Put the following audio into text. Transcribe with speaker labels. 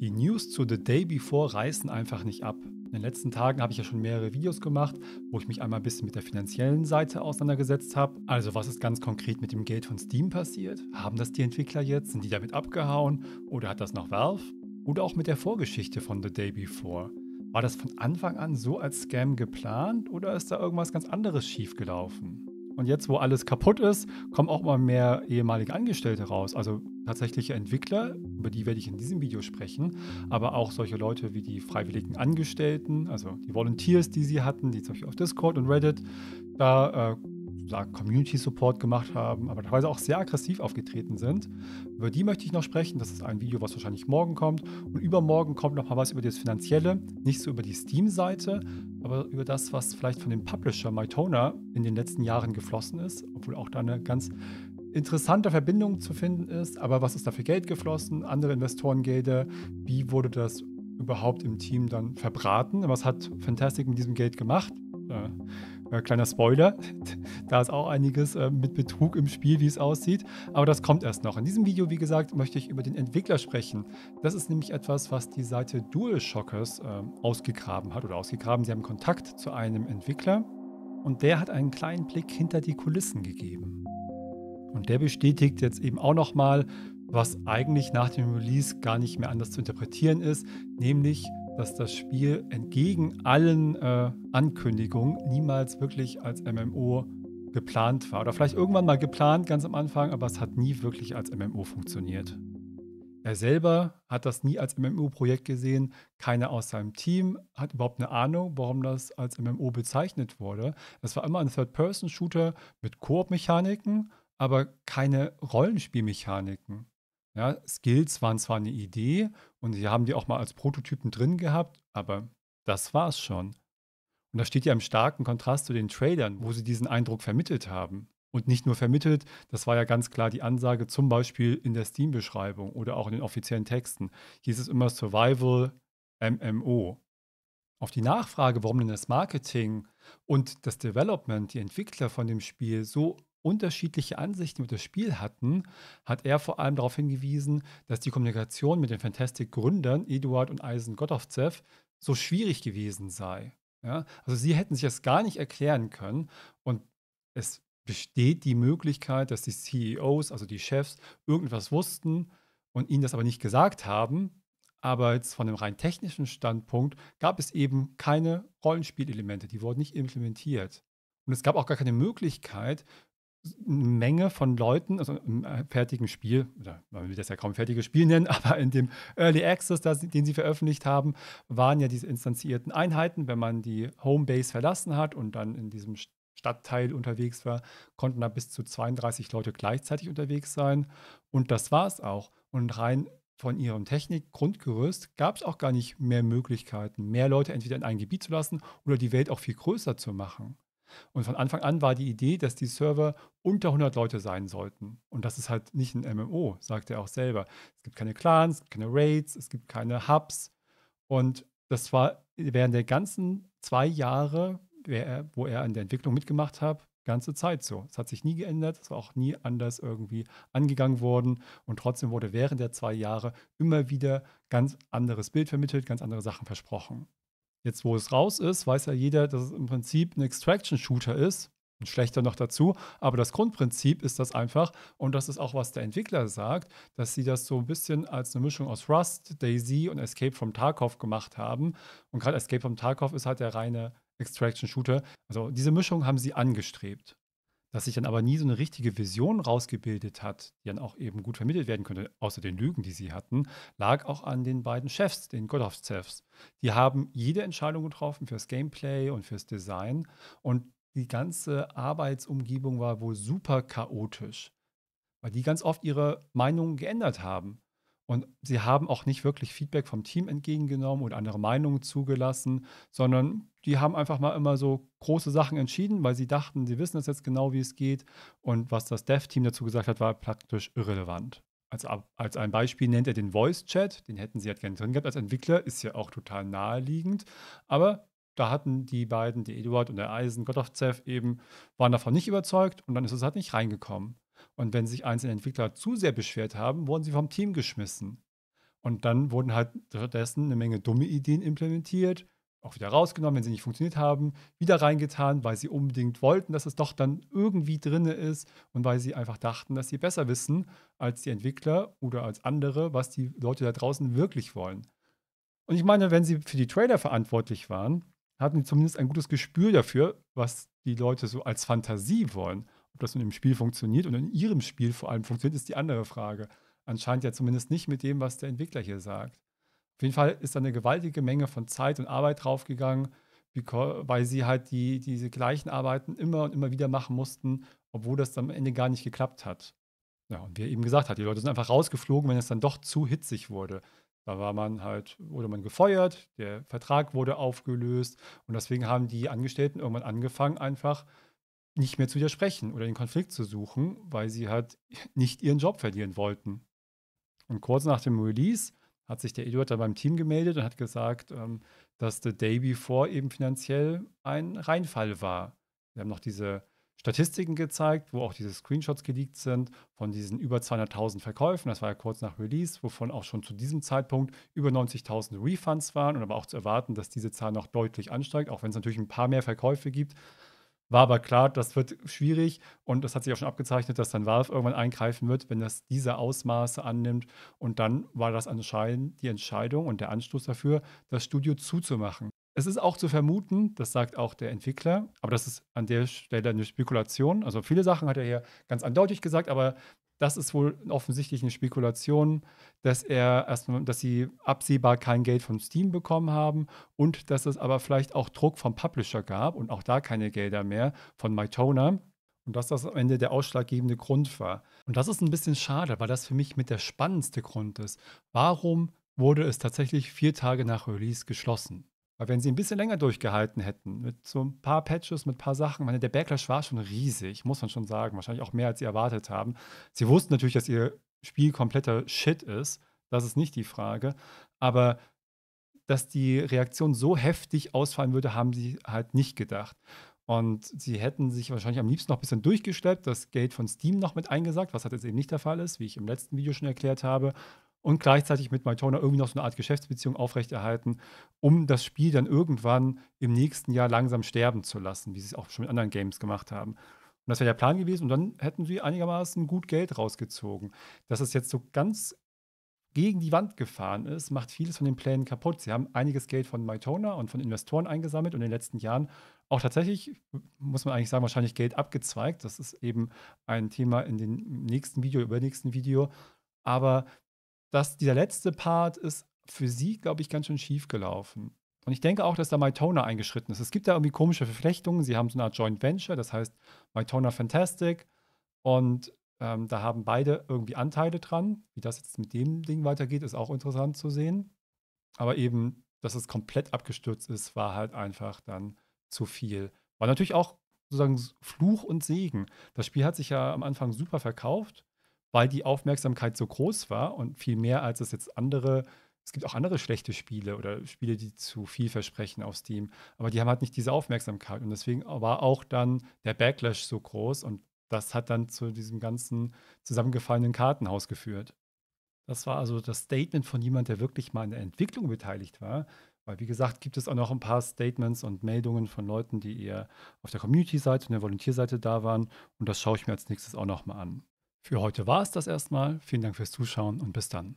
Speaker 1: Die News zu The Day Before reißen einfach nicht ab. In den letzten Tagen habe ich ja schon mehrere Videos gemacht, wo ich mich einmal ein bisschen mit der finanziellen Seite auseinandergesetzt habe. Also was ist ganz konkret mit dem Geld von Steam passiert? Haben das die Entwickler jetzt? Sind die damit abgehauen? Oder hat das noch Valve? Oder auch mit der Vorgeschichte von The Day Before. War das von Anfang an so als Scam geplant oder ist da irgendwas ganz anderes schiefgelaufen? Und jetzt, wo alles kaputt ist, kommen auch mal mehr ehemalige Angestellte raus. Also tatsächliche Entwickler, über die werde ich in diesem Video sprechen, aber auch solche Leute wie die freiwilligen Angestellten, also die Volunteers, die sie hatten, die zum Beispiel auf Discord und Reddit da äh, Community Support gemacht haben, aber teilweise auch sehr aggressiv aufgetreten sind. Über die möchte ich noch sprechen. Das ist ein Video, was wahrscheinlich morgen kommt. Und übermorgen kommt noch mal was über das Finanzielle. Nicht so über die Steam-Seite, aber über das, was vielleicht von dem Publisher MyToner in den letzten Jahren geflossen ist, obwohl auch da eine ganz interessante Verbindung zu finden ist, aber was ist da für Geld geflossen, andere Investorengelder, wie wurde das überhaupt im Team dann verbraten, was hat Fantastic mit diesem Geld gemacht. Äh, kleiner Spoiler, da ist auch einiges äh, mit Betrug im Spiel, wie es aussieht, aber das kommt erst noch. In diesem Video, wie gesagt, möchte ich über den Entwickler sprechen. Das ist nämlich etwas, was die Seite DualShockers äh, ausgegraben hat oder ausgegraben. Sie haben Kontakt zu einem Entwickler und der hat einen kleinen Blick hinter die Kulissen gegeben. Und der bestätigt jetzt eben auch nochmal, was eigentlich nach dem Release gar nicht mehr anders zu interpretieren ist, nämlich, dass das Spiel entgegen allen äh, Ankündigungen niemals wirklich als MMO geplant war. Oder vielleicht irgendwann mal geplant, ganz am Anfang, aber es hat nie wirklich als MMO funktioniert. Er selber hat das nie als MMO-Projekt gesehen. Keiner aus seinem Team hat überhaupt eine Ahnung, warum das als MMO bezeichnet wurde. Es war immer ein Third-Person-Shooter mit Koop-Mechaniken aber keine Rollenspielmechaniken. Ja, Skills waren zwar eine Idee und sie haben die auch mal als Prototypen drin gehabt, aber das war es schon. Und das steht ja im starken Kontrast zu den Trailern, wo sie diesen Eindruck vermittelt haben. Und nicht nur vermittelt, das war ja ganz klar die Ansage, zum Beispiel in der Steam-Beschreibung oder auch in den offiziellen Texten. Hieß es immer Survival MMO. Auf die Nachfrage, warum denn das Marketing und das Development, die Entwickler von dem Spiel so unterschiedliche Ansichten über das Spiel hatten, hat er vor allem darauf hingewiesen, dass die Kommunikation mit den Fantastic-Gründern Eduard und Eisen Gottovtsev so schwierig gewesen sei. Ja? Also sie hätten sich das gar nicht erklären können und es besteht die Möglichkeit, dass die CEOs, also die Chefs, irgendwas wussten und ihnen das aber nicht gesagt haben. Aber jetzt von einem rein technischen Standpunkt gab es eben keine Rollenspielelemente, die wurden nicht implementiert. Und es gab auch gar keine Möglichkeit eine Menge von Leuten, also im äh, fertigen Spiel, oder man will das ja kaum fertiges Spiel nennen, aber in dem Early Access, das, den sie veröffentlicht haben, waren ja diese instanzierten Einheiten. Wenn man die Homebase verlassen hat und dann in diesem Stadtteil unterwegs war, konnten da bis zu 32 Leute gleichzeitig unterwegs sein. Und das war es auch. Und rein von ihrem Technikgrundgerüst gab es auch gar nicht mehr Möglichkeiten, mehr Leute entweder in ein Gebiet zu lassen oder die Welt auch viel größer zu machen. Und von Anfang an war die Idee, dass die Server unter 100 Leute sein sollten. Und das ist halt nicht ein MMO, sagt er auch selber. Es gibt keine Clans, es gibt keine Raids, es gibt keine Hubs. Und das war während der ganzen zwei Jahre, wo er an der Entwicklung mitgemacht hat, ganze Zeit so. Es hat sich nie geändert, es war auch nie anders irgendwie angegangen worden und trotzdem wurde während der zwei Jahre immer wieder ganz anderes Bild vermittelt, ganz andere Sachen versprochen. Jetzt, wo es raus ist, weiß ja jeder, dass es im Prinzip ein Extraction-Shooter ist. Ein schlechter noch dazu. Aber das Grundprinzip ist das einfach. Und das ist auch, was der Entwickler sagt, dass sie das so ein bisschen als eine Mischung aus Rust, Daisy und Escape from Tarkov gemacht haben. Und gerade Escape from Tarkov ist halt der reine Extraction-Shooter. Also diese Mischung haben sie angestrebt dass sich dann aber nie so eine richtige Vision rausgebildet hat, die dann auch eben gut vermittelt werden könnte, außer den Lügen, die sie hatten, lag auch an den beiden Chefs, den Godhoff-Chefs. Die haben jede Entscheidung getroffen fürs Gameplay und fürs Design und die ganze Arbeitsumgebung war wohl super chaotisch, weil die ganz oft ihre Meinungen geändert haben. Und sie haben auch nicht wirklich Feedback vom Team entgegengenommen oder andere Meinungen zugelassen, sondern die haben einfach mal immer so große Sachen entschieden, weil sie dachten, sie wissen das jetzt genau, wie es geht. Und was das Dev-Team dazu gesagt hat, war praktisch irrelevant. Als, als ein Beispiel nennt er den Voice-Chat, den hätten sie halt gerne drin gehabt als Entwickler, ist ja auch total naheliegend. Aber da hatten die beiden, der Eduard und der Eisen Gottofzev eben, waren davon nicht überzeugt und dann ist es halt nicht reingekommen. Und wenn sich einzelne Entwickler zu sehr beschwert haben, wurden sie vom Team geschmissen. Und dann wurden halt stattdessen eine Menge dumme Ideen implementiert, auch wieder rausgenommen, wenn sie nicht funktioniert haben, wieder reingetan, weil sie unbedingt wollten, dass es doch dann irgendwie drinne ist und weil sie einfach dachten, dass sie besser wissen als die Entwickler oder als andere, was die Leute da draußen wirklich wollen. Und ich meine, wenn sie für die Trailer verantwortlich waren, hatten sie zumindest ein gutes Gespür dafür, was die Leute so als Fantasie wollen. Ob das in dem Spiel funktioniert und in ihrem Spiel vor allem funktioniert, ist die andere Frage. Anscheinend ja zumindest nicht mit dem, was der Entwickler hier sagt. Auf jeden Fall ist da eine gewaltige Menge von Zeit und Arbeit draufgegangen, weil sie halt die, diese gleichen Arbeiten immer und immer wieder machen mussten, obwohl das dann am Ende gar nicht geklappt hat. Ja, und wie er eben gesagt hat, die Leute sind einfach rausgeflogen, wenn es dann doch zu hitzig wurde. Da war man halt, wurde man gefeuert, der Vertrag wurde aufgelöst und deswegen haben die Angestellten irgendwann angefangen, einfach nicht mehr zu widersprechen oder den Konflikt zu suchen, weil sie halt nicht ihren Job verlieren wollten. Und kurz nach dem Release hat sich der Eduard dann beim Team gemeldet und hat gesagt, ähm, dass The Day Before eben finanziell ein Reinfall war. Wir haben noch diese Statistiken gezeigt, wo auch diese Screenshots geleakt sind von diesen über 200.000 Verkäufen. Das war ja kurz nach Release, wovon auch schon zu diesem Zeitpunkt über 90.000 Refunds waren und aber auch zu erwarten, dass diese Zahl noch deutlich ansteigt, auch wenn es natürlich ein paar mehr Verkäufe gibt. War aber klar, das wird schwierig und das hat sich auch schon abgezeichnet, dass dann Valve irgendwann eingreifen wird, wenn das diese Ausmaße annimmt. Und dann war das anscheinend die Entscheidung und der Anstoß dafür, das Studio zuzumachen. Es ist auch zu vermuten, das sagt auch der Entwickler, aber das ist an der Stelle eine Spekulation. Also viele Sachen hat er hier ganz eindeutig gesagt, aber das ist wohl offensichtlich eine Spekulation, dass er erstmal, dass sie absehbar kein Geld von Steam bekommen haben und dass es aber vielleicht auch Druck vom Publisher gab und auch da keine Gelder mehr von Mytona. Und dass das am Ende der ausschlaggebende Grund war. Und das ist ein bisschen schade, weil das für mich mit der spannendste Grund ist. Warum wurde es tatsächlich vier Tage nach Release geschlossen? Weil wenn sie ein bisschen länger durchgehalten hätten, mit so ein paar Patches, mit ein paar Sachen, meine, der Backlash war schon riesig, muss man schon sagen. Wahrscheinlich auch mehr, als sie erwartet haben. Sie wussten natürlich, dass ihr Spiel kompletter Shit ist. Das ist nicht die Frage. Aber dass die Reaktion so heftig ausfallen würde, haben sie halt nicht gedacht. Und sie hätten sich wahrscheinlich am liebsten noch ein bisschen durchgeschleppt, das Geld von Steam noch mit eingesagt, was halt jetzt eben nicht der Fall ist, wie ich im letzten Video schon erklärt habe und gleichzeitig mit Mytona irgendwie noch so eine Art Geschäftsbeziehung aufrechterhalten, um das Spiel dann irgendwann im nächsten Jahr langsam sterben zu lassen, wie sie es auch schon mit anderen Games gemacht haben. Und das wäre der Plan gewesen und dann hätten sie einigermaßen gut Geld rausgezogen. Dass es jetzt so ganz gegen die Wand gefahren ist, macht vieles von den Plänen kaputt. Sie haben einiges Geld von Mytona und von Investoren eingesammelt und in den letzten Jahren auch tatsächlich, muss man eigentlich sagen, wahrscheinlich Geld abgezweigt. Das ist eben ein Thema in dem nächsten Video, übernächsten Video. Aber dass dieser letzte Part ist für sie, glaube ich, ganz schön schief gelaufen. Und ich denke auch, dass da Mytona eingeschritten ist. Es gibt da irgendwie komische Verflechtungen. Sie haben so eine Art Joint Venture, das heißt Mytona Fantastic. Und ähm, da haben beide irgendwie Anteile dran. Wie das jetzt mit dem Ding weitergeht, ist auch interessant zu sehen. Aber eben, dass es komplett abgestürzt ist, war halt einfach dann zu viel. War natürlich auch sozusagen Fluch und Segen. Das Spiel hat sich ja am Anfang super verkauft weil die Aufmerksamkeit so groß war und viel mehr als es jetzt andere. Es gibt auch andere schlechte Spiele oder Spiele, die zu viel versprechen auf Steam, aber die haben halt nicht diese Aufmerksamkeit und deswegen war auch dann der Backlash so groß und das hat dann zu diesem ganzen zusammengefallenen Kartenhaus geführt. Das war also das Statement von jemand, der wirklich mal an der Entwicklung beteiligt war. Weil, wie gesagt, gibt es auch noch ein paar Statements und Meldungen von Leuten, die eher auf der Community-Seite und der volunteer da waren. Und das schaue ich mir als nächstes auch nochmal an. Für heute war es das erstmal. Vielen Dank fürs Zuschauen und bis dann.